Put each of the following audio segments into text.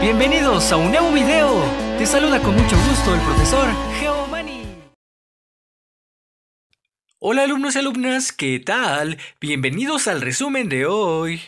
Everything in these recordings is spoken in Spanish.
Bienvenidos a un nuevo video. Te saluda con mucho gusto el profesor Geomani. Hola alumnos y alumnas, ¿qué tal? Bienvenidos al resumen de hoy.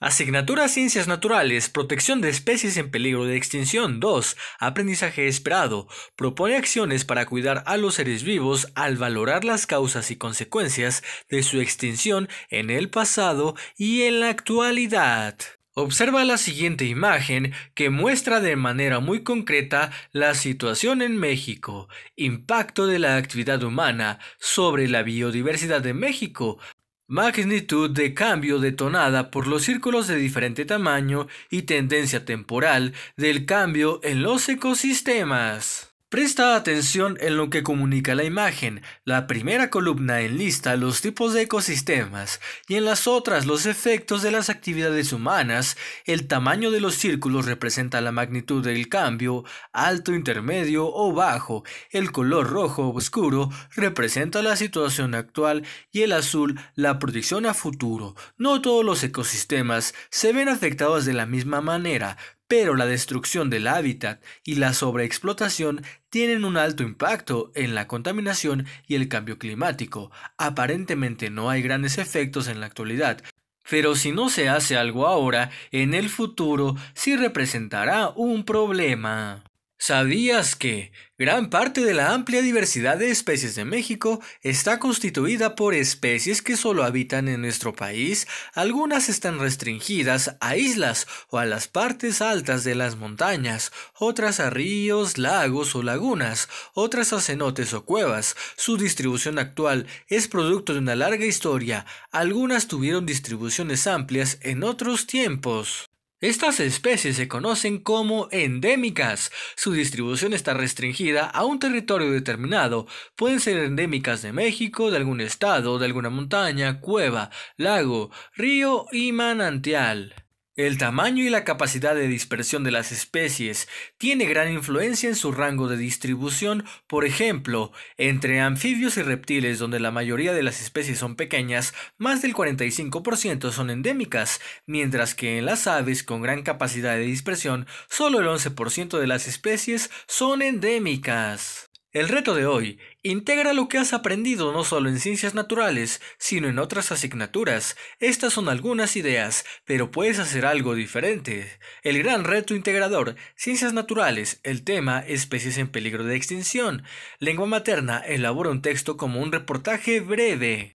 Asignatura Ciencias Naturales, Protección de Especies en Peligro de Extinción 2, Aprendizaje Esperado, propone acciones para cuidar a los seres vivos al valorar las causas y consecuencias de su extinción en el pasado y en la actualidad. Observa la siguiente imagen que muestra de manera muy concreta la situación en México, impacto de la actividad humana sobre la biodiversidad de México, magnitud de cambio detonada por los círculos de diferente tamaño y tendencia temporal del cambio en los ecosistemas. Presta atención en lo que comunica la imagen. La primera columna en lista los tipos de ecosistemas y en las otras los efectos de las actividades humanas. El tamaño de los círculos representa la magnitud del cambio, alto, intermedio o bajo. El color rojo oscuro representa la situación actual y el azul la proyección a futuro. No todos los ecosistemas se ven afectados de la misma manera pero la destrucción del hábitat y la sobreexplotación tienen un alto impacto en la contaminación y el cambio climático. Aparentemente no hay grandes efectos en la actualidad, pero si no se hace algo ahora, en el futuro sí representará un problema. ¿Sabías que gran parte de la amplia diversidad de especies de México está constituida por especies que solo habitan en nuestro país? Algunas están restringidas a islas o a las partes altas de las montañas, otras a ríos, lagos o lagunas, otras a cenotes o cuevas. Su distribución actual es producto de una larga historia. Algunas tuvieron distribuciones amplias en otros tiempos. Estas especies se conocen como endémicas. Su distribución está restringida a un territorio determinado. Pueden ser endémicas de México, de algún estado, de alguna montaña, cueva, lago, río y manantial. El tamaño y la capacidad de dispersión de las especies tiene gran influencia en su rango de distribución, por ejemplo, entre anfibios y reptiles donde la mayoría de las especies son pequeñas, más del 45% son endémicas, mientras que en las aves con gran capacidad de dispersión, solo el 11% de las especies son endémicas. El reto de hoy integra lo que has aprendido no solo en ciencias naturales, sino en otras asignaturas. Estas son algunas ideas, pero puedes hacer algo diferente. El gran reto integrador, ciencias naturales, el tema especies en peligro de extinción. Lengua materna, elabora un texto como un reportaje breve.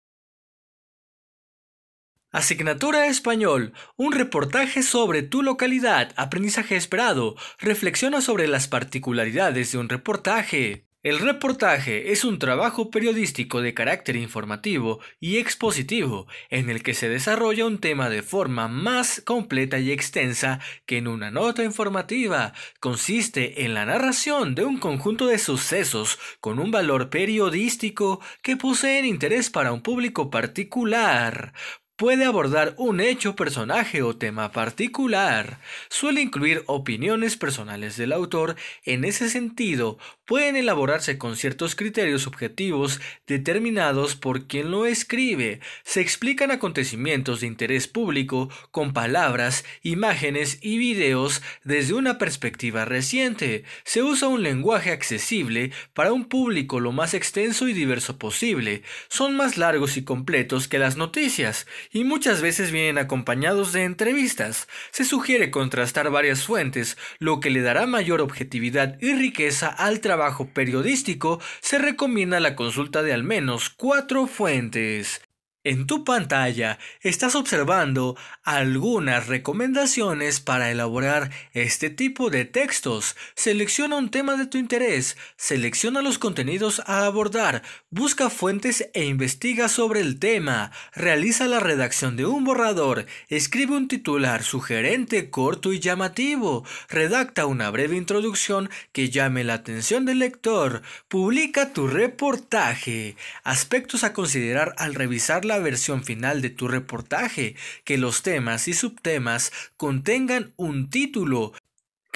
Asignatura Español, un reportaje sobre tu localidad, aprendizaje esperado, reflexiona sobre las particularidades de un reportaje. El reportaje es un trabajo periodístico de carácter informativo y expositivo, en el que se desarrolla un tema de forma más completa y extensa que en una nota informativa. Consiste en la narración de un conjunto de sucesos con un valor periodístico que poseen interés para un público particular puede abordar un hecho, personaje o tema particular. Suele incluir opiniones personales del autor. En ese sentido, pueden elaborarse con ciertos criterios objetivos determinados por quien lo escribe. Se explican acontecimientos de interés público con palabras, imágenes y videos desde una perspectiva reciente. Se usa un lenguaje accesible para un público lo más extenso y diverso posible. Son más largos y completos que las noticias y muchas veces vienen acompañados de entrevistas. Se sugiere contrastar varias fuentes, lo que le dará mayor objetividad y riqueza al trabajo periodístico. Se recomienda la consulta de al menos cuatro fuentes. En tu pantalla estás observando algunas recomendaciones para elaborar este tipo de textos. Selecciona un tema de tu interés, selecciona los contenidos a abordar, busca fuentes e investiga sobre el tema, realiza la redacción de un borrador, escribe un titular sugerente, corto y llamativo, redacta una breve introducción que llame la atención del lector, publica tu reportaje, aspectos a considerar al revisar la versión final de tu reportaje, que los temas y subtemas contengan un título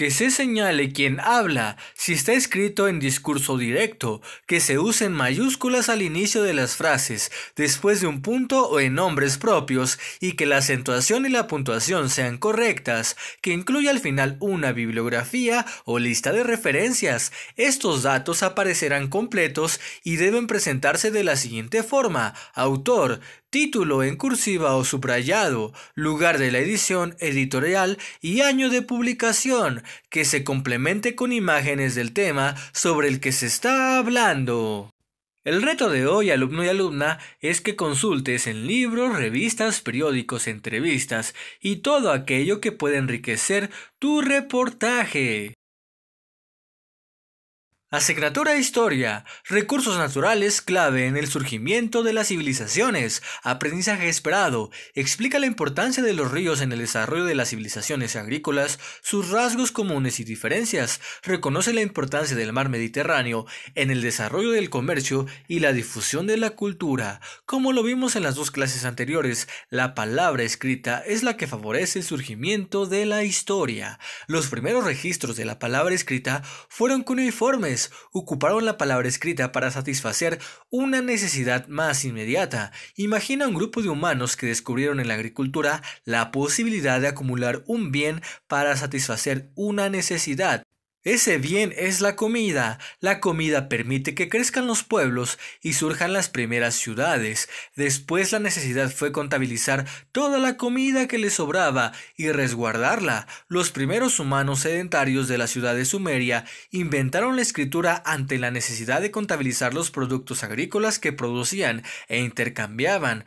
que se señale quién habla, si está escrito en discurso directo, que se usen mayúsculas al inicio de las frases, después de un punto o en nombres propios, y que la acentuación y la puntuación sean correctas, que incluya al final una bibliografía o lista de referencias. Estos datos aparecerán completos y deben presentarse de la siguiente forma, autor, título en cursiva o subrayado, lugar de la edición editorial y año de publicación, que se complemente con imágenes del tema sobre el que se está hablando. El reto de hoy, alumno y alumna, es que consultes en libros, revistas, periódicos, entrevistas y todo aquello que pueda enriquecer tu reportaje. Asignatura Historia. Recursos naturales clave en el surgimiento de las civilizaciones. Aprendizaje esperado. Explica la importancia de los ríos en el desarrollo de las civilizaciones agrícolas, sus rasgos comunes y diferencias. Reconoce la importancia del mar Mediterráneo en el desarrollo del comercio y la difusión de la cultura. Como lo vimos en las dos clases anteriores, la palabra escrita es la que favorece el surgimiento de la historia. Los primeros registros de la palabra escrita fueron cuneiformes ocuparon la palabra escrita para satisfacer una necesidad más inmediata. Imagina un grupo de humanos que descubrieron en la agricultura la posibilidad de acumular un bien para satisfacer una necesidad. Ese bien es la comida. La comida permite que crezcan los pueblos y surjan las primeras ciudades. Después la necesidad fue contabilizar toda la comida que le sobraba y resguardarla. Los primeros humanos sedentarios de la ciudad de Sumeria inventaron la escritura ante la necesidad de contabilizar los productos agrícolas que producían e intercambiaban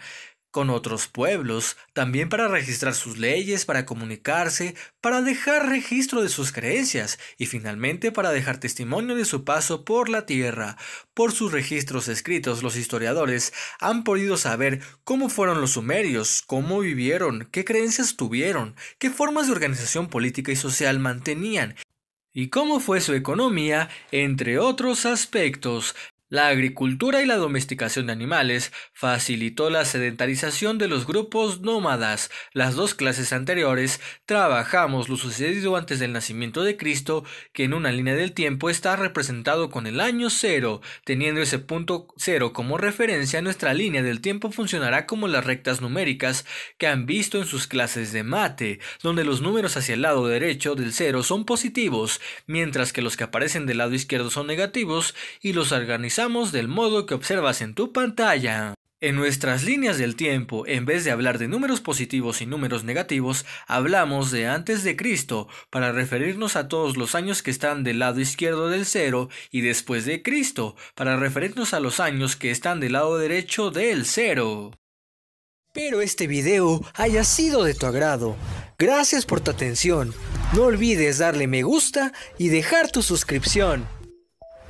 con otros pueblos, también para registrar sus leyes, para comunicarse, para dejar registro de sus creencias y finalmente para dejar testimonio de su paso por la tierra. Por sus registros escritos, los historiadores han podido saber cómo fueron los sumerios, cómo vivieron, qué creencias tuvieron, qué formas de organización política y social mantenían y cómo fue su economía, entre otros aspectos. La agricultura y la domesticación de animales facilitó la sedentarización de los grupos nómadas. Las dos clases anteriores trabajamos lo sucedido antes del nacimiento de Cristo, que en una línea del tiempo está representado con el año cero. Teniendo ese punto cero como referencia, nuestra línea del tiempo funcionará como las rectas numéricas que han visto en sus clases de mate, donde los números hacia el lado derecho del cero son positivos, mientras que los que aparecen del lado izquierdo son negativos y los organizadores del modo que observas en tu pantalla. En nuestras líneas del tiempo, en vez de hablar de números positivos y números negativos, hablamos de antes de Cristo para referirnos a todos los años que están del lado izquierdo del cero y después de Cristo para referirnos a los años que están del lado derecho del cero. Espero este video haya sido de tu agrado. Gracias por tu atención. No olvides darle me gusta y dejar tu suscripción.